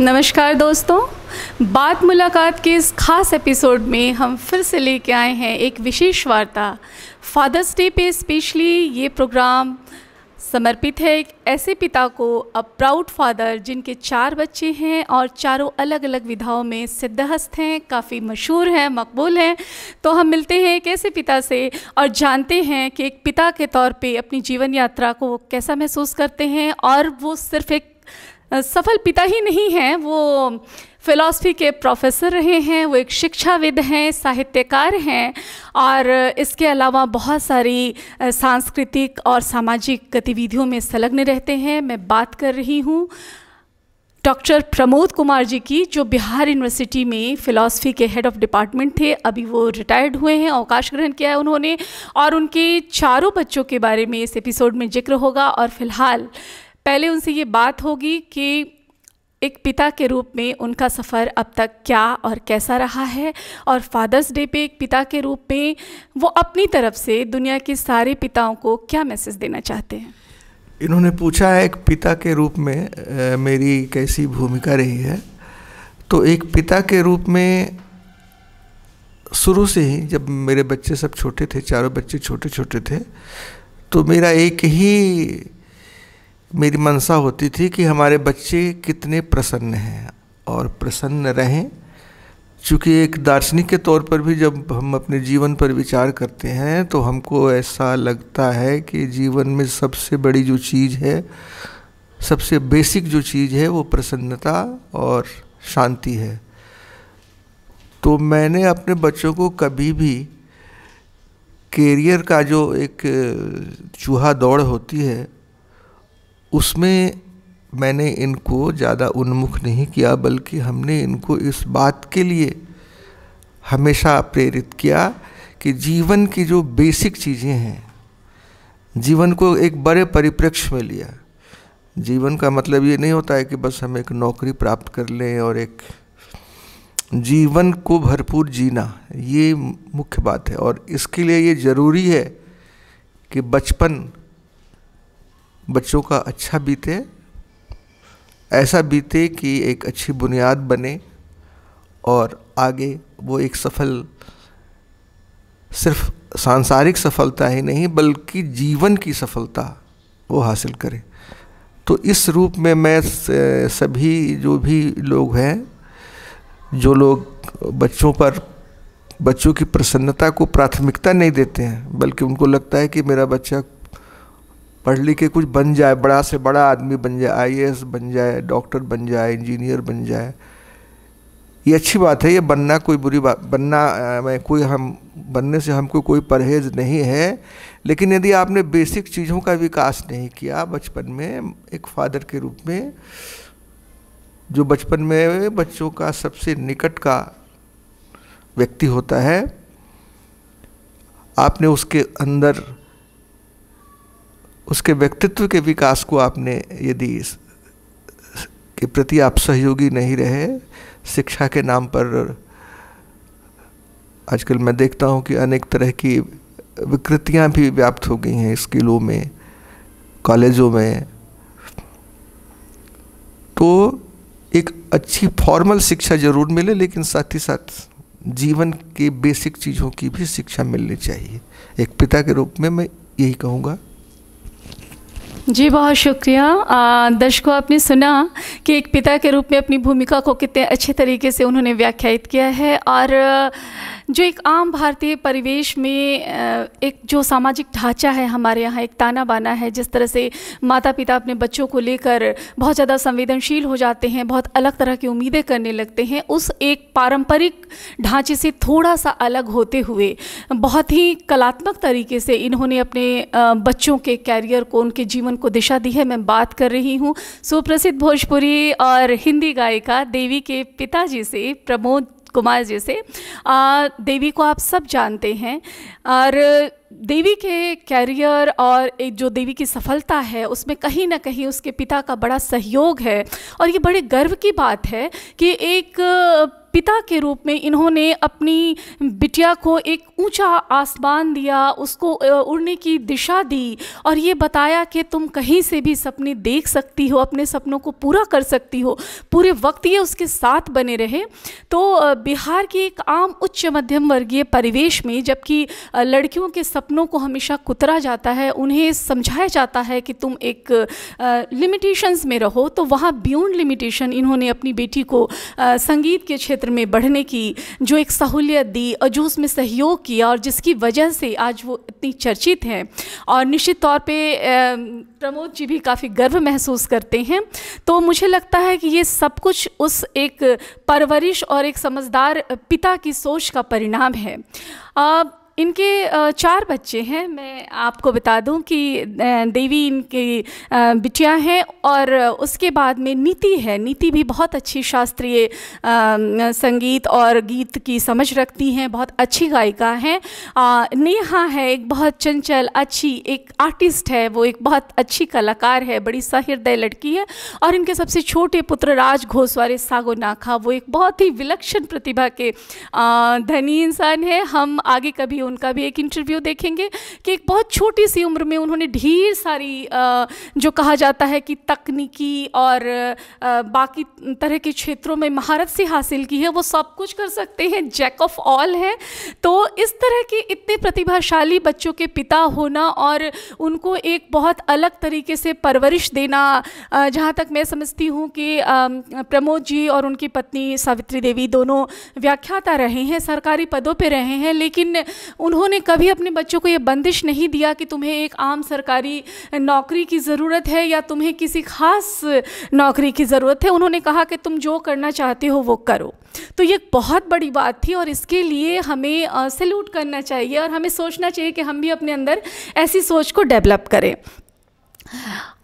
नमस्कार दोस्तों बात मुलाकात के इस खास एपिसोड में हम फिर से लेके आए हैं एक विशेष वार्ता फादर्स डे पे स्पेशली ये प्रोग्राम समर्पित है एक ऐसे पिता को अ प्राउड फादर जिनके चार बच्चे हैं और चारों अलग अलग विधाओं में सिद्धहस्त हैं काफ़ी मशहूर हैं मकबूल हैं तो हम मिलते हैं एक ऐसे पिता से और जानते हैं कि एक पिता के तौर पे अपनी जीवन यात्रा को वो कैसा महसूस करते हैं और वो सिर्फ़ एक सफल पिता ही नहीं हैं वो फ़िलासफ़ी के प्रोफेसर रहे हैं वो एक शिक्षाविद हैं साहित्यकार हैं और इसके अलावा बहुत सारी सांस्कृतिक और सामाजिक गतिविधियों में संलग्न रहते हैं मैं बात कर रही हूँ डॉक्टर प्रमोद कुमार जी की जो बिहार यूनिवर्सिटी में फ़िलासफ़ी के हेड ऑफ़ डिपार्टमेंट थे अभी वो रिटायर्ड हुए हैं अवकाश ग्रहण किया है उन्होंने और उनके चारों बच्चों के बारे में इस एपिसोड में जिक्र होगा और फिलहाल पहले उनसे ये बात होगी कि एक पिता के रूप में उनका सफ़र अब तक क्या और कैसा रहा है और फादर्स डे पे एक पिता के रूप में वो अपनी तरफ से दुनिया के सारे पिताओं को क्या मैसेज देना चाहते हैं इन्होंने पूछा है एक पिता के रूप में ए, मेरी कैसी भूमिका रही है तो एक पिता के रूप में शुरू से ही जब मेरे बच्चे सब छोटे थे चारों बच्चे छोटे छोटे थे तो मेरा एक ही मेरी मनसा होती थी कि हमारे बच्चे कितने प्रसन्न हैं और प्रसन्न रहें चूँकि एक दार्शनिक के तौर पर भी जब हम अपने जीवन पर विचार करते हैं तो हमको ऐसा लगता है कि जीवन में सबसे बड़ी जो चीज़ है सबसे बेसिक जो चीज़ है वो प्रसन्नता और शांति है तो मैंने अपने बच्चों को कभी भी कैरियर का जो एक चूहा दौड़ होती है उसमें मैंने इनको ज़्यादा उन्मुख नहीं किया बल्कि हमने इनको इस बात के लिए हमेशा प्रेरित किया कि जीवन की जो बेसिक चीज़ें हैं जीवन को एक बड़े परिप्रेक्ष्य में लिया जीवन का मतलब ये नहीं होता है कि बस हम एक नौकरी प्राप्त कर लें और एक जीवन को भरपूर जीना ये मुख्य बात है और इसके लिए ये ज़रूरी है कि बचपन बच्चों का अच्छा बीते ऐसा बीते कि एक अच्छी बुनियाद बने और आगे वो एक सफल सिर्फ सांसारिक सफलता ही नहीं बल्कि जीवन की सफलता वो हासिल करें तो इस रूप में मैं सभी जो भी लोग हैं जो लोग बच्चों पर बच्चों की प्रसन्नता को प्राथमिकता नहीं देते हैं बल्कि उनको लगता है कि मेरा बच्चा पढ़ लिख के कुछ बन जाए बड़ा से बड़ा आदमी बन जाए आई बन जाए डॉक्टर बन जाए इंजीनियर बन जाए ये अच्छी बात है ये बनना कोई बुरी बात बनना मैं कोई हम बनने से हमको कोई परहेज नहीं है लेकिन यदि आपने बेसिक चीज़ों का विकास नहीं किया बचपन में एक फादर के रूप में जो बचपन में बच्चों का सबसे निकट का व्यक्ति होता है आपने उसके अंदर उसके व्यक्तित्व के विकास को आपने यदि के प्रति आप सहयोगी नहीं रहे शिक्षा के नाम पर आजकल मैं देखता हूँ कि अनेक तरह की विकृतियाँ भी व्याप्त हो गई हैं स्कूलों में कॉलेजों में तो एक अच्छी फॉर्मल शिक्षा जरूर मिले लेकिन साथ ही साथ जीवन के बेसिक चीज़ों की भी शिक्षा मिलनी चाहिए एक पिता के रूप में मैं यही कहूँगा जी बहुत शुक्रिया दर्शकों आपने सुना कि एक पिता के रूप में अपनी भूमिका को कितने अच्छे तरीके से उन्होंने व्याख्यायित किया है और जो एक आम भारतीय परिवेश में एक जो सामाजिक ढांचा है हमारे यहाँ एक ताना बाना है जिस तरह से माता पिता अपने बच्चों को लेकर बहुत ज़्यादा संवेदनशील हो जाते हैं बहुत अलग तरह की उम्मीदें करने लगते हैं उस एक पारंपरिक ढांचे से थोड़ा सा अलग होते हुए बहुत ही कलात्मक तरीके से इन्होंने अपने बच्चों के कैरियर को उनके जीवन को दिशा दी है मैं बात कर रही हूँ सुप्रसिद्ध भोजपुरी और हिंदी गायिका देवी के पिताजी से प्रमोद कुमार जी से आ, देवी को आप सब जानते हैं और देवी के कैरियर और एक जो देवी की सफलता है उसमें कहीं ना कहीं उसके पिता का बड़ा सहयोग है और ये बड़े गर्व की बात है कि एक पिता के रूप में इन्होंने अपनी बिटिया को एक ऊंचा आसमान दिया उसको उड़ने की दिशा दी और ये बताया कि तुम कहीं से भी सपने देख सकती हो अपने सपनों को पूरा कर सकती हो पूरे वक्त ये उसके साथ बने रहे तो बिहार के एक आम उच्च मध्यम वर्गीय परिवेश में जबकि लड़कियों के सपनों को हमेशा कुतरा जाता है उन्हें समझाया जाता है कि तुम एक लिमिटेशंस में रहो तो वहाँ बियॉन्ड लिमिटेशन इन्होंने अपनी बेटी को संगीत के क्षेत्र क्षेत्र में बढ़ने की जो एक सहूलियत दी और जो उसमें सहयोग किया और जिसकी वजह से आज वो इतनी चर्चित हैं और निश्चित तौर पे प्रमोद जी भी काफ़ी गर्व महसूस करते हैं तो मुझे लगता है कि ये सब कुछ उस एक परवरिश और एक समझदार पिता की सोच का परिणाम है आ, इनके चार बच्चे हैं मैं आपको बता दूं कि देवी इनकी बिटिया हैं और उसके बाद में नीति है नीति भी बहुत अच्छी शास्त्रीय संगीत और गीत की समझ रखती हैं बहुत अच्छी गायिका हैं नेहा है एक बहुत चंचल अच्छी एक आर्टिस्ट है वो एक बहुत अच्छी कलाकार है बड़ी सहृदय लड़की है और इनके सबसे छोटे पुत्र राज घोसवारे सागो नाखा वो एक बहुत ही विलक्षण प्रतिभा के धनी इंसान है हम आगे कभी इंटरव्यू उनका भी एक इंटरव्यू देखेंगे कि एक बहुत छोटी सी उम्र में उन्होंने ढेर सारी जो कहा जाता है कि तकनीकी और बाकी तरह के क्षेत्रों में महारत से हासिल की है वो सब कुछ कर सकते हैं जैक ऑफ ऑल है तो इस तरह के इतने प्रतिभाशाली बच्चों के पिता होना और उनको एक बहुत अलग तरीके से परवरिश देना जहाँ तक मैं समझती हूँ कि प्रमोद जी और उनकी पत्नी सावित्री देवी दोनों व्याख्याता रहे हैं सरकारी पदों पर रहे हैं लेकिन उन्होंने कभी अपने बच्चों को ये बंदिश नहीं दिया कि तुम्हें एक आम सरकारी नौकरी की ज़रूरत है या तुम्हें किसी खास नौकरी की ज़रूरत है उन्होंने कहा कि तुम जो करना चाहते हो वो करो तो ये बहुत बड़ी बात थी और इसके लिए हमें सल्यूट करना चाहिए और हमें सोचना चाहिए कि हम भी अपने अंदर ऐसी सोच को डेवलप करें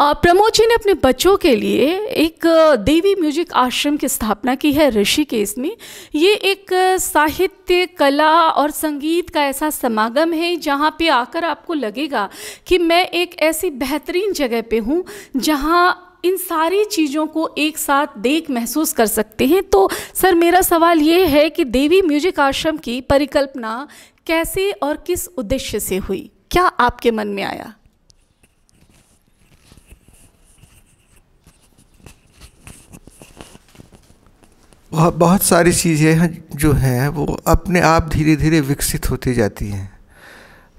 प्रमोद जी ने अपने बच्चों के लिए एक देवी म्यूजिक आश्रम की स्थापना की है ऋषिकेश में ये एक साहित्य कला और संगीत का ऐसा समागम है जहाँ पे आकर आपको लगेगा कि मैं एक ऐसी बेहतरीन जगह पे हूँ जहाँ इन सारी चीज़ों को एक साथ देख महसूस कर सकते हैं तो सर मेरा सवाल ये है कि देवी म्यूजिक आश्रम की परिकल्पना कैसे और किस उद्देश्य से हुई क्या आपके मन में आया बहुत बहुत सारी चीज़ें जो हैं वो अपने आप धीरे धीरे विकसित होती जाती हैं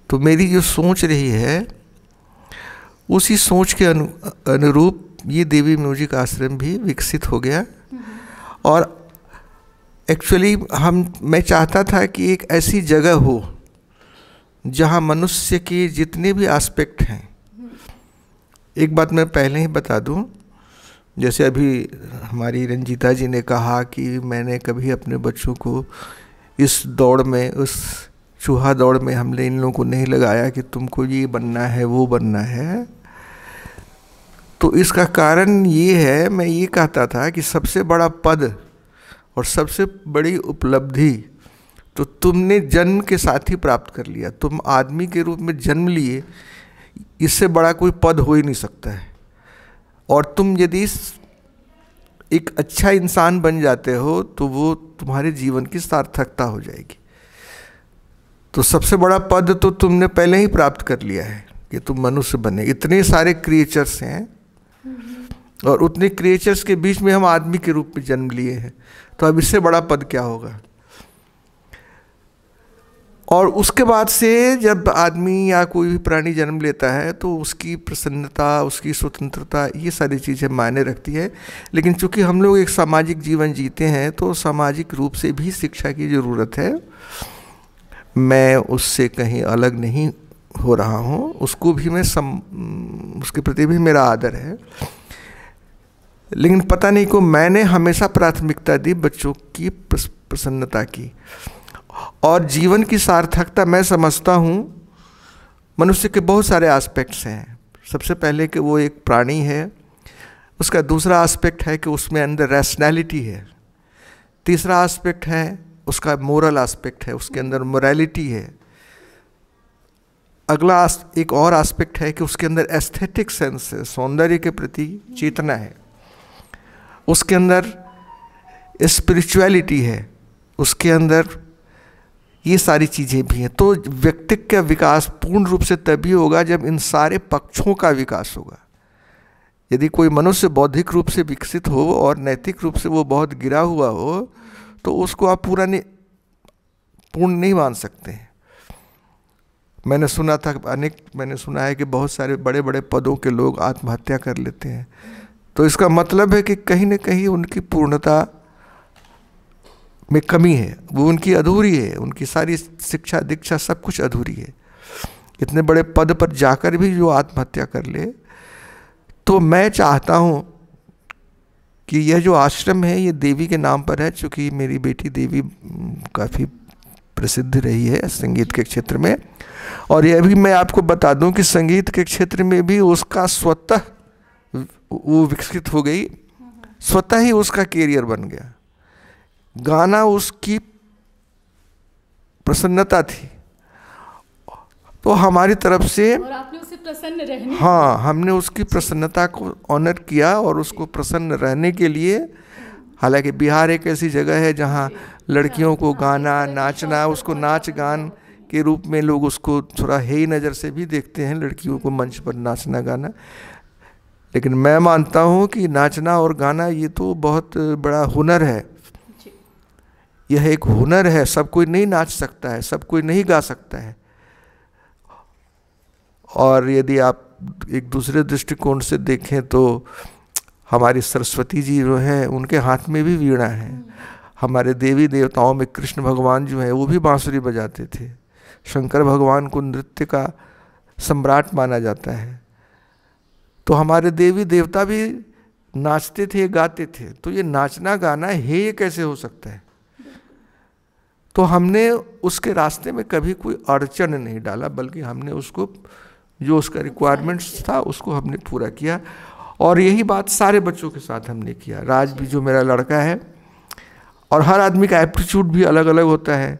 तो मेरी जो सोच रही है उसी सोच के अनु अनुरूप ये देवी म्यूजिक आश्रम भी विकसित हो गया हम्म। और एक्चुअली हम मैं चाहता था कि एक ऐसी जगह हो जहाँ मनुष्य के जितने भी एस्पेक्ट हैं हम्म। एक बात मैं पहले ही बता दूँ जैसे अभी हमारी रंजीता जी ने कहा कि मैंने कभी अपने बच्चों को इस दौड़ में उस चूहा दौड़ में हमने इन लोगों को नहीं लगाया कि तुमको ये बनना है वो बनना है तो इसका कारण ये है मैं ये कहता था कि सबसे बड़ा पद और सबसे बड़ी उपलब्धि तो तुमने जन्म के साथ ही प्राप्त कर लिया तुम आदमी के रूप में जन्म लिए इससे बड़ा कोई पद हो ही नहीं सकता है और तुम यदि एक अच्छा इंसान बन जाते हो तो वो तुम्हारे जीवन की सार्थकता हो जाएगी तो सबसे बड़ा पद तो तुमने पहले ही प्राप्त कर लिया है कि तुम मनुष्य बने इतने सारे क्रिएचर्स हैं और उतने क्रिएचर्स के बीच में हम आदमी के रूप में जन्म लिए हैं तो अब इससे बड़ा पद क्या होगा और उसके बाद से जब आदमी या कोई भी प्राणी जन्म लेता है तो उसकी प्रसन्नता उसकी स्वतंत्रता ये सारी चीज़ें मायने रखती है लेकिन चूंकि हम लोग एक सामाजिक जीवन जीते हैं तो सामाजिक रूप से भी शिक्षा की ज़रूरत है मैं उससे कहीं अलग नहीं हो रहा हूँ उसको भी मैं सम उसके प्रति भी मेरा आदर है लेकिन पता नहीं को मैंने हमेशा प्राथमिकता दी बच्चों की प्रसन्नता की और जीवन की सार्थकता मैं समझता हूँ मनुष्य के बहुत सारे एस्पेक्ट्स हैं सबसे पहले कि वो एक प्राणी है उसका दूसरा एस्पेक्ट है कि उसमें अंदर रैशनैलिटी है तीसरा एस्पेक्ट है उसका मोरल एस्पेक्ट है उसके अंदर मोरालिटी है अगला एक और एस्पेक्ट है कि उसके अंदर एस्थेटिक सेंस है सौंदर्य के प्रति चेतना है उसके अंदर स्पिरिचुअलिटी है उसके अंदर ये सारी चीज़ें भी हैं तो व्यक्तित्व का विकास पूर्ण रूप से तभी होगा जब इन सारे पक्षों का विकास होगा यदि कोई मनुष्य बौद्धिक रूप से विकसित हो और नैतिक रूप से वो बहुत गिरा हुआ हो तो उसको आप पूरा नहीं पूर्ण नहीं मान सकते हैं मैंने सुना था अनेक मैंने सुना है कि बहुत सारे बड़े बड़े पदों के लोग आत्महत्या कर लेते हैं तो इसका मतलब है कि कहीं ना कहीं उनकी पूर्णता में कमी है वो उनकी अधूरी है उनकी सारी शिक्षा दीक्षा सब कुछ अधूरी है इतने बड़े पद पर जाकर भी जो आत्महत्या कर ले तो मैं चाहता हूँ कि यह जो आश्रम है ये देवी के नाम पर है चूँकि मेरी बेटी देवी काफ़ी प्रसिद्ध रही है संगीत के क्षेत्र में और यह भी मैं आपको बता दूं कि संगीत के क्षेत्र में भी उसका स्वतः वो विकसित हो गई स्वतः ही उसका कैरियर बन गया गाना उसकी प्रसन्नता थी तो हमारी तरफ से और आपने उसे प्रसन्न रहने हाँ हमने उसकी प्रसन्नता को ऑनर किया और उसको प्रसन्न रहने के लिए हालांकि बिहार एक ऐसी जगह है जहाँ लड़कियों को हाँ, गाना नाचना उसको नाच गान के रूप में लोग उसको थोड़ा हेई नज़र से भी देखते हैं लड़कियों को मंच पर नाचना गाना लेकिन मैं मानता हूँ कि नाचना और गाना ये तो बहुत बड़ा हुनर है यह एक हुनर है सब कोई नहीं नाच सकता है सब कोई नहीं गा सकता है और यदि आप एक दूसरे दृष्टिकोण से देखें तो हमारी सरस्वती जी जो हैं उनके हाथ में भी वीणा है हमारे देवी देवताओं में कृष्ण भगवान जो हैं वो भी बांसुरी बजाते थे शंकर भगवान को नृत्य का सम्राट माना जाता है तो हमारे देवी देवता भी नाचते थे गाते थे तो ये नाचना गाना है ये कैसे हो सकता है तो हमने उसके रास्ते में कभी कोई अड़चन नहीं डाला बल्कि हमने उसको जो उसका रिक्वायरमेंट्स अच्छा। था उसको हमने पूरा किया और यही बात सारे बच्चों के साथ हमने किया राज भी जो मेरा लड़का है और हर आदमी का एप्टीट्यूड भी अलग अलग होता है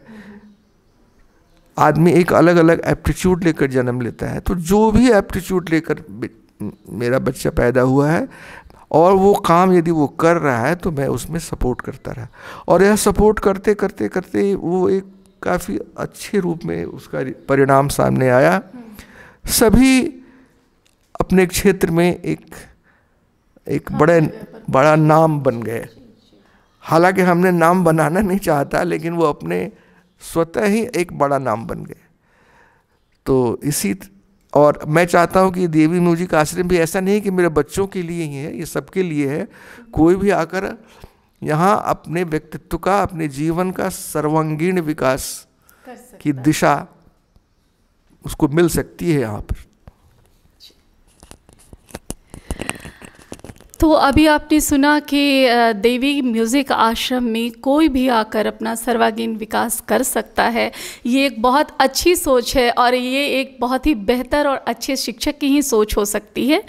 आदमी एक अलग अलग एप्टीट्यूड लेकर जन्म लेता है तो जो भी एप्टीट्यूड लेकर मेरा बच्चा पैदा हुआ है और वो काम यदि वो कर रहा है तो मैं उसमें सपोर्ट करता रहा और यह सपोर्ट करते करते करते वो एक काफ़ी अच्छे रूप में उसका परिणाम सामने आया सभी अपने क्षेत्र में एक एक हाँ, बड़े बड़ा नाम बन गए हालांकि हमने नाम बनाना नहीं चाहता लेकिन वो अपने स्वतः ही एक बड़ा नाम बन गए तो इसी और मैं चाहता हूँ कि देवी म्यूजिक आश्रम भी ऐसा नहीं कि मेरे बच्चों के लिए ही है ये सबके लिए है कोई भी आकर यहाँ अपने व्यक्तित्व का अपने जीवन का सर्वांगीण विकास की दिशा उसको मिल सकती है यहाँ पर तो अभी आपने सुना कि देवी म्यूज़िक आश्रम में कोई भी आकर अपना सर्वागीण विकास कर सकता है ये एक बहुत अच्छी सोच है और ये एक बहुत ही बेहतर और अच्छे शिक्षक की ही सोच हो सकती है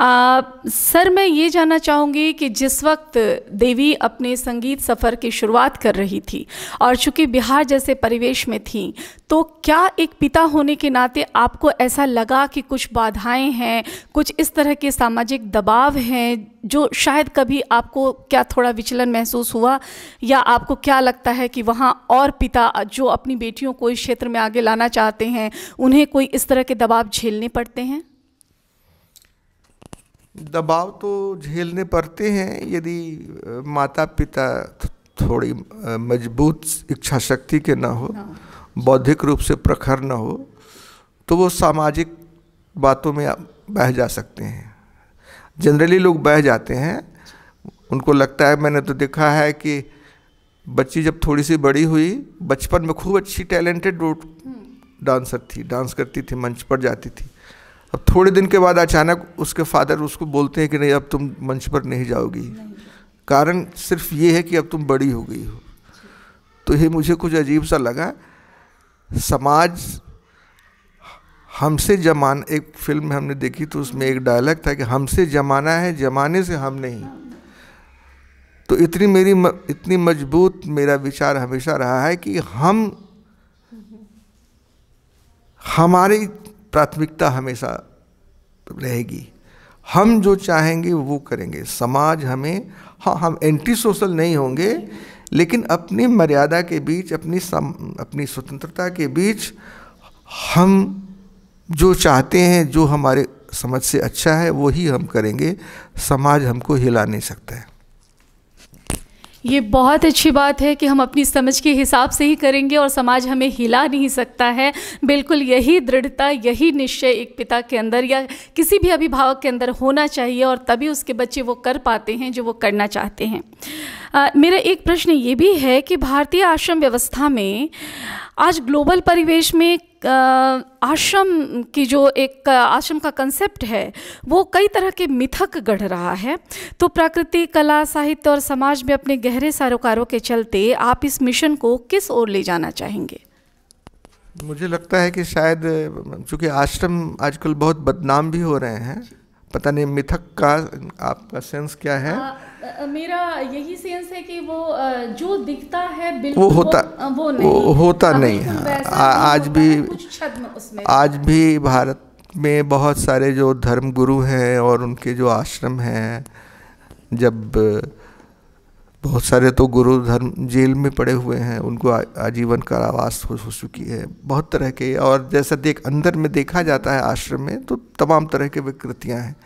आ, सर मैं ये जानना चाहूँगी कि जिस वक्त देवी अपने संगीत सफ़र की शुरुआत कर रही थी और चूँकि बिहार जैसे परिवेश में थी तो क्या एक पिता होने के नाते आपको ऐसा लगा कि कुछ बाधाएं हैं कुछ इस तरह के सामाजिक दबाव हैं जो शायद कभी आपको क्या थोड़ा विचलन महसूस हुआ या आपको क्या लगता है कि वहाँ और पिता जो अपनी बेटियों को इस क्षेत्र में आगे लाना चाहते हैं उन्हें कोई इस तरह के दबाव झेलने पड़ते हैं दबाव तो झेलने पड़ते हैं यदि माता पिता थोड़ी मजबूत इच्छा शक्ति के ना हो हाँ। बौद्धिक रूप से प्रखर ना हो तो वो सामाजिक बातों में बह जा सकते हैं जनरली लोग बह जाते हैं उनको लगता है मैंने तो देखा है कि बच्ची जब थोड़ी सी बड़ी हुई बचपन में खूब अच्छी टैलेंटेड डांसर थी डांस करती थी मंच पर जाती थी अब थोड़े दिन के बाद अचानक उसके फादर उसको बोलते हैं कि नहीं अब तुम मंच पर नहीं जाओगी कारण सिर्फ ये है कि अब तुम बड़ी हो गई हो तो ये मुझे कुछ अजीब सा लगा समाज हमसे जमान एक फिल्म में हमने देखी तो उसमें एक डायलॉग था कि हमसे जमाना है जमाने से हम नहीं तो इतनी मेरी इतनी मजबूत मेरा विचार हमेशा रहा है कि हम हमारी प्राथमिकता हमेशा रहेगी हम जो चाहेंगे वो करेंगे समाज हमें हाँ हम एंटी सोशल नहीं होंगे लेकिन अपनी मर्यादा के बीच अपनी सम अपनी स्वतंत्रता के बीच हम जो चाहते हैं जो हमारे समझ से अच्छा है वही हम करेंगे समाज हमको हिला नहीं सकता है ये बहुत अच्छी बात है कि हम अपनी समझ के हिसाब से ही करेंगे और समाज हमें हिला नहीं सकता है बिल्कुल यही दृढ़ता यही निश्चय एक पिता के अंदर या किसी भी अभिभावक के अंदर होना चाहिए और तभी उसके बच्चे वो कर पाते हैं जो वो करना चाहते हैं आ, मेरा एक प्रश्न ये भी है कि भारतीय आश्रम व्यवस्था में आज ग्लोबल परिवेश में आश्रम की जो एक आश्रम का कंसेप्ट है वो कई तरह के मिथक गढ़ रहा है तो प्रकृति कला साहित्य और समाज में अपने गहरे सारोकारों के चलते आप इस मिशन को किस ओर ले जाना चाहेंगे मुझे लगता है कि शायद चूँकि आश्रम आजकल बहुत बदनाम भी हो रहे हैं पता नहीं मिथक का आपका सेंस क्या है आ, हाँ, मेरा यही सेंस है कि वो जो दिखता है बिल्कुल वो होता वो, नहीं वो होता नहीं हाँ। है आ, आज भी आज भी भारत में बहुत सारे जो धर्म गुरु हैं और उनके जो आश्रम हैं जब बहुत सारे तो गुरु धर्म जेल में पड़े हुए हैं उनको आ, आजीवन कारावास हो, हो चुकी है बहुत तरह के और जैसा देख अंदर में देखा जाता है आश्रम में तो तमाम तरह के विकृतियां हैं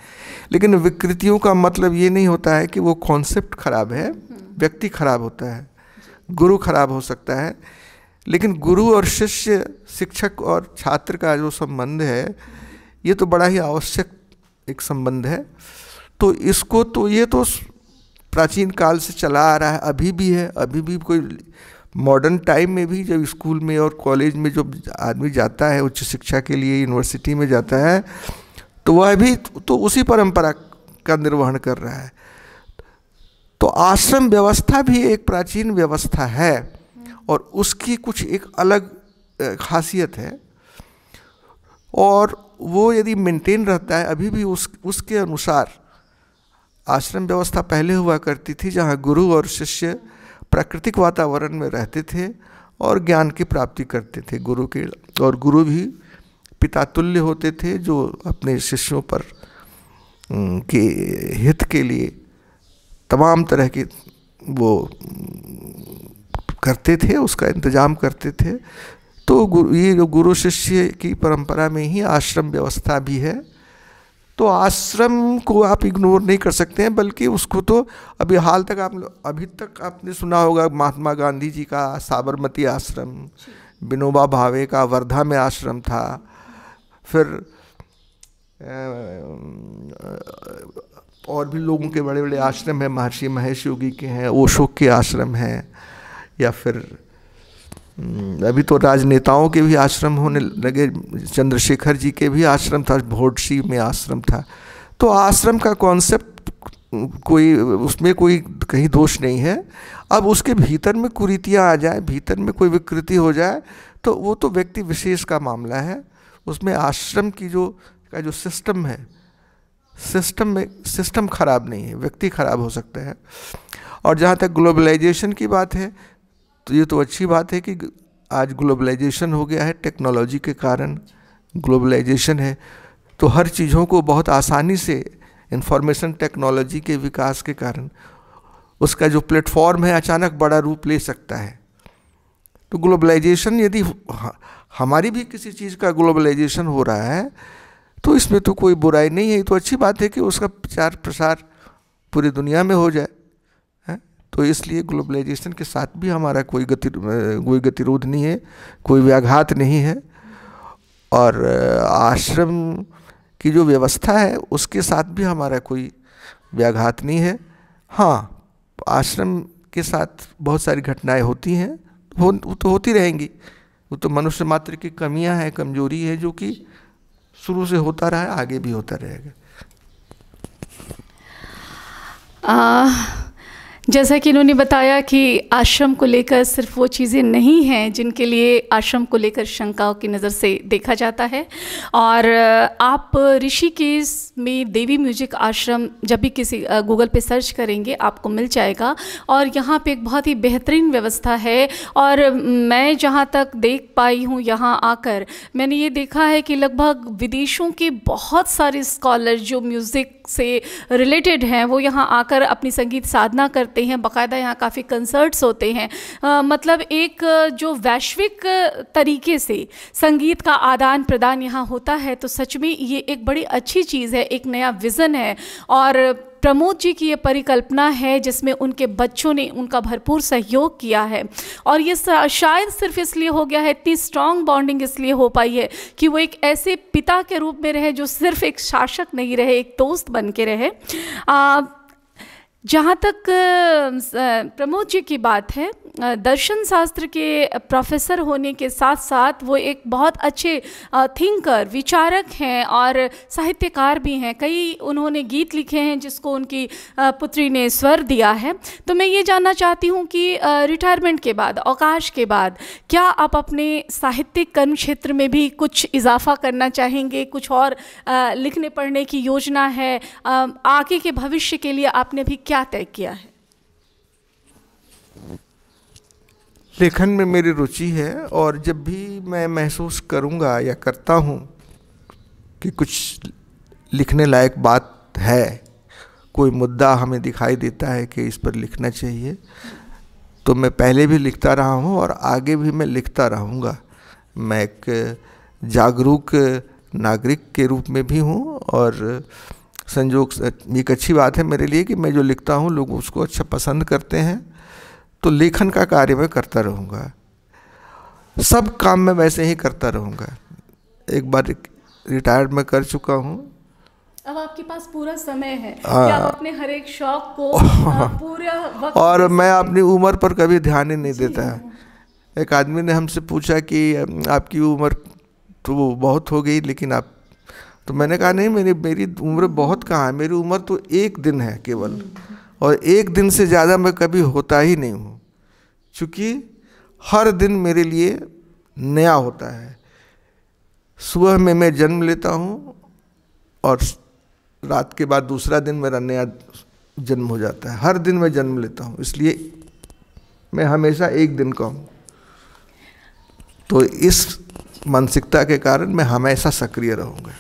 लेकिन विकृतियों का मतलब ये नहीं होता है कि वो कॉन्सेप्ट ख़राब है व्यक्ति खराब होता है गुरु खराब हो सकता है लेकिन गुरु और शिष्य शिक्षक और छात्र का जो संबंध है ये तो बड़ा ही आवश्यक एक संबंध है तो इसको तो ये तो प्राचीन काल से चला आ रहा है अभी भी है अभी भी कोई मॉडर्न टाइम में भी जब स्कूल में और कॉलेज में जो आदमी जाता है उच्च शिक्षा के लिए यूनिवर्सिटी में जाता है तो वह भी तो उसी परंपरा का निर्वहन कर रहा है तो आश्रम व्यवस्था भी एक प्राचीन व्यवस्था है और उसकी कुछ एक अलग खासियत है और वो यदि मेंटेन रहता है अभी भी उस उसके अनुसार आश्रम व्यवस्था पहले हुआ करती थी जहाँ गुरु और शिष्य प्राकृतिक वातावरण में रहते थे और ज्ञान की प्राप्ति करते थे गुरु के और गुरु भी पितातुल्य होते थे जो अपने शिष्यों पर के हित के लिए तमाम तरह की वो करते थे उसका इंतजाम करते थे तो गुरु ये जो गुरु शिष्य की परंपरा में ही आश्रम व्यवस्था भी है तो आश्रम को आप इग्नोर नहीं कर सकते हैं बल्कि उसको तो अभी हाल तक आप अभी तक आपने सुना होगा महात्मा गांधी जी का साबरमती आश्रम विनोबा भावे का वर्धा में आश्रम था फिर और भी लोगों के बड़े बड़े आश्रम हैं महर्षि महेश योगी के हैं ओशोक के आश्रम हैं या फिर हम्म, अभी तो राजनेताओं के भी आश्रम होने लगे चंद्रशेखर जी के भी आश्रम था भोटसी में आश्रम था तो आश्रम का कॉन्सेप्ट कोई उसमें कोई कहीं दोष नहीं है अब उसके भीतर में कुरीतियाँ आ जाए भीतर में कोई विकृति हो जाए तो वो तो व्यक्ति विशेष का मामला है उसमें आश्रम की जो का जो सिस्टम है सिस्टम में सिस्टम खराब नहीं है व्यक्ति खराब हो सकता है और जहाँ तक ग्लोबलाइजेशन की बात है तो ये तो अच्छी बात है कि आज ग्लोबलाइजेशन हो गया है टेक्नोलॉजी के कारण ग्लोबलाइजेशन है तो हर चीज़ों को बहुत आसानी से इंफॉर्मेशन टेक्नोलॉजी के विकास के कारण उसका जो प्लेटफॉर्म है अचानक बड़ा रूप ले सकता है तो ग्लोबलाइजेशन यदि हमारी भी किसी चीज़ का ग्लोबलाइजेशन हो रहा है तो इसमें तो कोई बुराई नहीं है तो अच्छी बात है कि उसका प्रचार प्रसार पूरी दुनिया में हो जाए तो इसलिए ग्लोबलाइजेशन के साथ भी हमारा कोई गति कोई गतिरोध नहीं है कोई व्याघात नहीं है और आश्रम की जो व्यवस्था है उसके साथ भी हमारा कोई व्याघात नहीं है हाँ आश्रम के साथ बहुत सारी घटनाएं होती हैं वो तो होती रहेंगी वो तो मनुष्य मात्र की कमियां हैं कमजोरी है जो कि शुरू से होता रहा है आगे भी होता रहेगा जैसा कि इन्होंने बताया कि आश्रम को लेकर सिर्फ वो चीज़ें नहीं हैं जिनके लिए आश्रम को लेकर शंकाओं की नज़र से देखा जाता है और आप ऋषिकेश में देवी म्यूजिक आश्रम जब भी किसी गूगल पे सर्च करेंगे आपको मिल जाएगा और यहाँ पे एक बहुत ही बेहतरीन व्यवस्था है और मैं जहाँ तक देख पाई हूँ यहाँ आकर मैंने ये देखा है कि लगभग विदेशों के बहुत सारे स्कॉलर जो म्यूज़िक से रिलेटेड हैं वो यहाँ आकर अपनी संगीत साधना करते हैं बाकायदा यहाँ काफ़ी कंसर्ट्स होते हैं आ, मतलब एक जो वैश्विक तरीके से संगीत का आदान प्रदान यहाँ होता है तो सच में ये एक बड़ी अच्छी चीज़ है एक नया विज़न है और प्रमोद जी की ये परिकल्पना है जिसमें उनके बच्चों ने उनका भरपूर सहयोग किया है और ये शायद सिर्फ इसलिए हो गया है इतनी स्ट्रांग बॉन्डिंग इसलिए हो पाई है कि वो एक ऐसे पिता के रूप में रहे जो सिर्फ एक शासक नहीं रहे एक दोस्त बन के रहे आ, जहाँ तक प्रमोद जी की बात है दर्शन शास्त्र के प्रोफेसर होने के साथ साथ वो एक बहुत अच्छे थिंकर विचारक हैं और साहित्यकार भी हैं कई उन्होंने गीत लिखे हैं जिसको उनकी पुत्री ने स्वर दिया है तो मैं ये जानना चाहती हूँ कि रिटायरमेंट के बाद अवकाश के बाद क्या आप अपने साहित्यिक कर्म क्षेत्र में भी कुछ इजाफा करना चाहेंगे कुछ और लिखने पढ़ने की योजना है आगे के भविष्य के लिए आपने भी क्या तय किया है लेखन में मेरी रुचि है और जब भी मैं महसूस करूँगा या करता हूँ कि कुछ लिखने लायक बात है कोई मुद्दा हमें दिखाई देता है कि इस पर लिखना चाहिए तो मैं पहले भी लिखता रहा हूँ और आगे भी मैं लिखता रहूँगा मैं एक जागरूक नागरिक के रूप में भी हूँ और संजोग एक अच्छी बात है मेरे लिए कि मैं जो लिखता हूँ लोग उसको अच्छा पसंद करते हैं तो लेखन का कार्य मैं करता रहूँगा सब काम मैं वैसे ही करता रहूँगा एक बार रिटायर्ड मैं कर चुका हूँ अब आपके पास पूरा समय है आ, हाँ। आप अपने हर एक शौक को पूरा वक्त और मैं अपनी उम्र पर कभी ध्यान ही नहीं देता एक आदमी ने हमसे पूछा कि आपकी उम्र तो बहुत हो गई लेकिन आप तो मैंने कहा नहीं मेरी मेरी उम्र बहुत कहाँ है मेरी उम्र तो एक दिन है केवल और एक दिन से ज़्यादा मैं कभी होता ही नहीं हूँ चूँकि हर दिन मेरे लिए नया होता है सुबह में मैं जन्म लेता हूँ और रात के बाद दूसरा दिन मेरा नया जन्म हो जाता है हर दिन मैं जन्म लेता हूँ इसलिए मैं हमेशा एक दिन का हूँ तो इस मानसिकता के कारण मैं हमेशा सक्रिय रहूँगा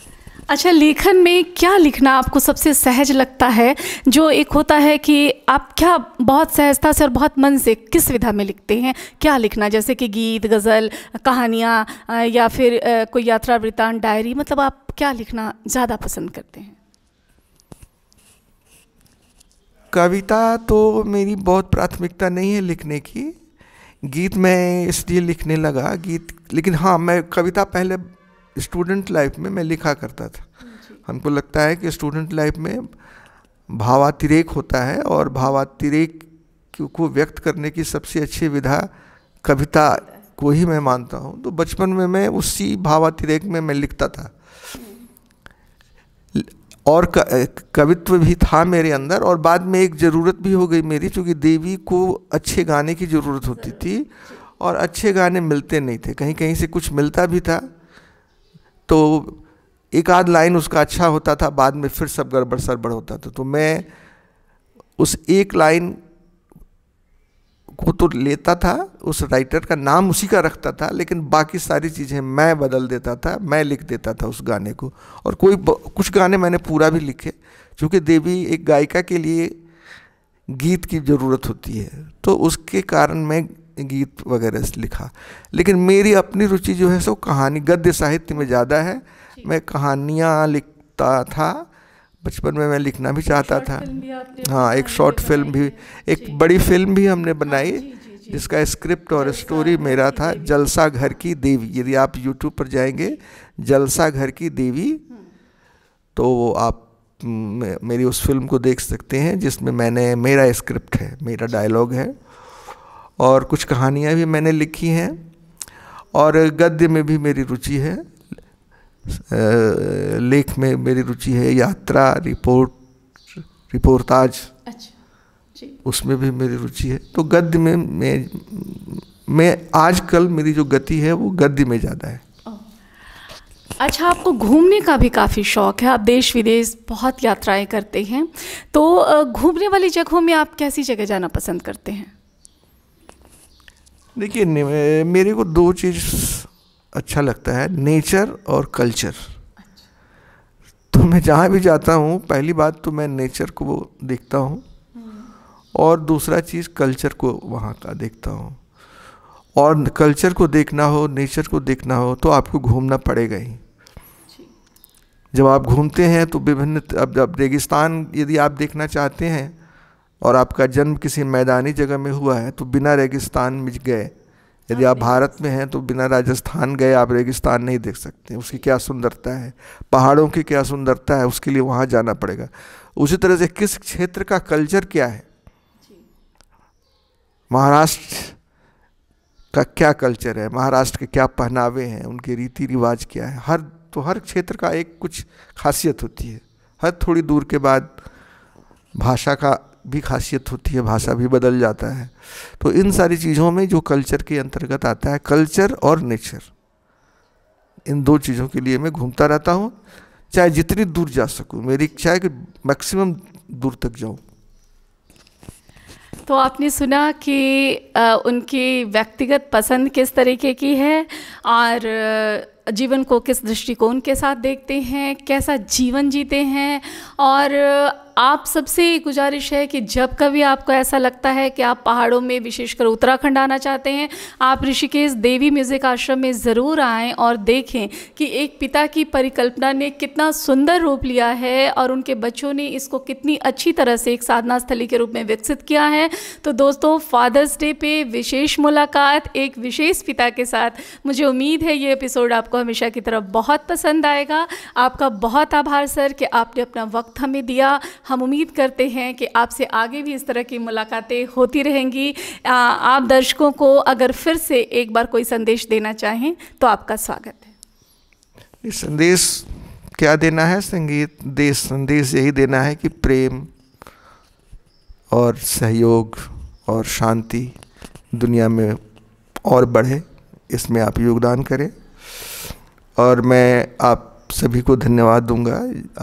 अच्छा लेखन में क्या लिखना आपको सबसे सहज लगता है जो एक होता है कि आप क्या बहुत सहजता से और बहुत मन से किस विधा में लिखते हैं क्या लिखना जैसे कि गीत गज़ल कहानियाँ या फिर कोई यात्रा वृतान डायरी मतलब आप क्या लिखना ज़्यादा पसंद करते हैं कविता तो मेरी बहुत प्राथमिकता नहीं है लिखने की गीत मैं इसलिए लिखने लगा गीत लेकिन हाँ मैं कविता पहले स्टूडेंट लाइफ में मैं लिखा करता था हमको लगता है कि स्टूडेंट लाइफ में भावातिरेक होता है और भावातिरेक को व्यक्त करने की सबसे अच्छी विधा कविता को ही मैं मानता हूँ तो बचपन में मैं उसी भावातिरेक में मैं लिखता था और कवित्व भी था मेरे अंदर और बाद में एक ज़रूरत भी हो गई मेरी क्योंकि देवी को अच्छे गाने की ज़रूरत होती थी और अच्छे गाने मिलते नहीं थे कहीं कहीं से कुछ मिलता भी था तो एक आध लाइन उसका अच्छा होता था बाद में फिर सब गड़बड़ सड़बड़ होता था तो मैं उस एक लाइन को तो लेता था उस राइटर का नाम उसी का रखता था लेकिन बाकी सारी चीज़ें मैं बदल देता था मैं लिख देता था उस गाने को और कोई कुछ गाने मैंने पूरा भी लिखे क्योंकि देवी एक गायिका के लिए गीत की ज़रूरत होती है तो उसके कारण मैं गीत वगैरह से लिखा लेकिन मेरी अपनी रुचि जो है सो कहानी गद्य साहित्य में ज़्यादा है मैं कहानियाँ लिखता था बचपन में मैं लिखना भी चाहता था हाँ एक शॉर्ट फिल्म भी एक बड़ी फिल्म भी हमने हाँ, बनाई जिसका स्क्रिप्ट और स्टोरी मेरा था जलसा घर की देवी यदि आप यूट्यूब पर जाएंगे जलसा घर की देवी हम्म। तो वो आप मेरी उस फिल्म को देख सकते हैं जिसमें मैंने मेरा स्क्रिप्ट है मेरा डायलॉग है और कुछ कहानियाँ भी मैंने लिखी हैं और गद्य में भी मेरी रुचि है लेख में मेरी रुचि है यात्रा रिपोर्ट रिपोर्टाज अच्छा उसमें भी मेरी रुचि है तो गद्य में मैं मैं आजकल मेरी जो गति है वो गद्य में ज़्यादा है अच्छा आपको घूमने का भी काफ़ी शौक है आप देश विदेश बहुत यात्राएं करते हैं तो घूमने वाली जगहों में आप कैसी जगह जाना पसंद करते हैं देखिए मेरे को दो चीज़ अच्छा लगता है नेचर और कल्चर अच्छा। तो मैं जहाँ भी जाता हूँ पहली बात तो मैं नेचर को देखता हूँ हम्म। और दूसरा चीज़ कल्चर को वहाँ का देखता हूँ और कल्चर को देखना हो नेचर को देखना हो तो आपको घूमना पड़ेगा ही जब आप घूमते हैं तो विभिन्न अब रेगिस्तान यदि आप देखना चाहते हैं और आपका जन्म किसी मैदानी जगह में हुआ है तो बिना रेगिस्तान में गए यदि आप हाँ भारत में हैं तो बिना राजस्थान गए आप रेगिस्तान नहीं देख सकते उसकी क्या सुंदरता है पहाड़ों की क्या सुंदरता है उसके लिए वहाँ जाना पड़ेगा उसी तरह से किस क्षेत्र का कल्चर क्या है महाराष्ट्र का क्या कल्चर है महाराष्ट्र के क्या पहनावे हैं उनके रीति रिवाज क्या है हर तो हर क्षेत्र का एक कुछ खासियत होती है हर थोड़ी दूर के बाद भाषा का भी खासियत होती है भाषा भी बदल जाता है तो इन सारी चीज़ों में जो कल्चर के अंतर्गत आता है कल्चर और नेचर इन दो चीज़ों के लिए मैं घूमता रहता हूँ चाहे जितनी दूर जा सकूँ मेरी इच्छा है कि मैक्सिमम दूर तक जाऊँ तो आपने सुना कि आ, उनकी व्यक्तिगत पसंद किस तरीके की है और जीवन को किस दृष्टिकोण के साथ देखते हैं कैसा जीवन जीते हैं और आप सबसे गुजारिश है कि जब कभी आपको ऐसा लगता है कि आप पहाड़ों में विशेषकर उत्तराखंड आना चाहते हैं आप ऋषिकेश देवी म्यूज़िक आश्रम में ज़रूर आएँ और देखें कि एक पिता की परिकल्पना ने कितना सुंदर रूप लिया है और उनके बच्चों ने इसको कितनी अच्छी तरह से एक साधना स्थली के रूप में विकसित किया है तो दोस्तों फादर्स डे पे विशेष मुलाकात एक विशेष पिता के साथ मुझे उम्मीद है ये एपिसोड आपको हमेशा की तरफ बहुत पसंद आएगा आपका बहुत आभार सर कि आपने अपना वक्त हमें दिया हम उम्मीद करते हैं कि आपसे आगे भी इस तरह की मुलाकातें होती रहेंगी आप दर्शकों को अगर फिर से एक बार कोई संदेश देना चाहें तो आपका स्वागत है संदेश क्या देना है संगीत देश संदेश यही देना है कि प्रेम और सहयोग और शांति दुनिया में और बढ़े इसमें आप योगदान करें और मैं आप सभी को धन्यवाद दूंगा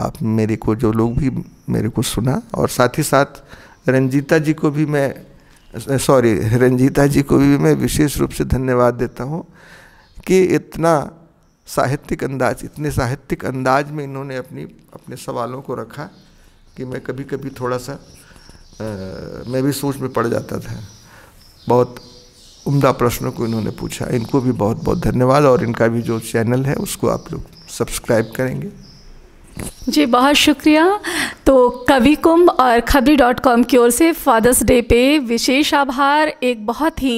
आप मेरे को जो लोग भी मेरे को सुना और साथ ही साथ रंजीता जी को भी मैं सॉरी रंजीता जी को भी मैं विशेष रूप से धन्यवाद देता हूँ कि इतना साहित्यिक अंदाज इतने साहित्यिक अंदाज में इन्होंने अपनी अपने सवालों को रखा कि मैं कभी कभी थोड़ा सा आ, मैं भी सोच में पड़ जाता था बहुत उम्दा प्रश्नों को इन्होंने पूछा इनको भी बहुत बहुत धन्यवाद और इनका भी जो चैनल है उसको आप लोग सब्सक्राइब करेंगे जी बहुत शुक्रिया तो कवि कुंभ और खबरी डॉट कॉम की ओर से फादर्स डे पे विशेष आभार एक बहुत ही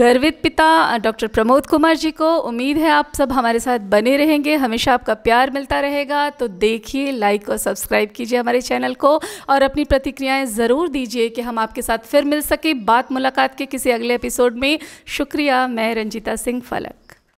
गर्वित पिता डॉक्टर प्रमोद कुमार जी को उम्मीद है आप सब हमारे साथ बने रहेंगे हमेशा आपका प्यार मिलता रहेगा तो देखिए लाइक और सब्सक्राइब कीजिए हमारे चैनल को और अपनी प्रतिक्रियाएँ ज़रूर दीजिए कि हम आपके साथ फिर मिल सके बात मुलाकात के किसी अगले एपिसोड में शुक्रिया मैं रंजिता सिंह फलक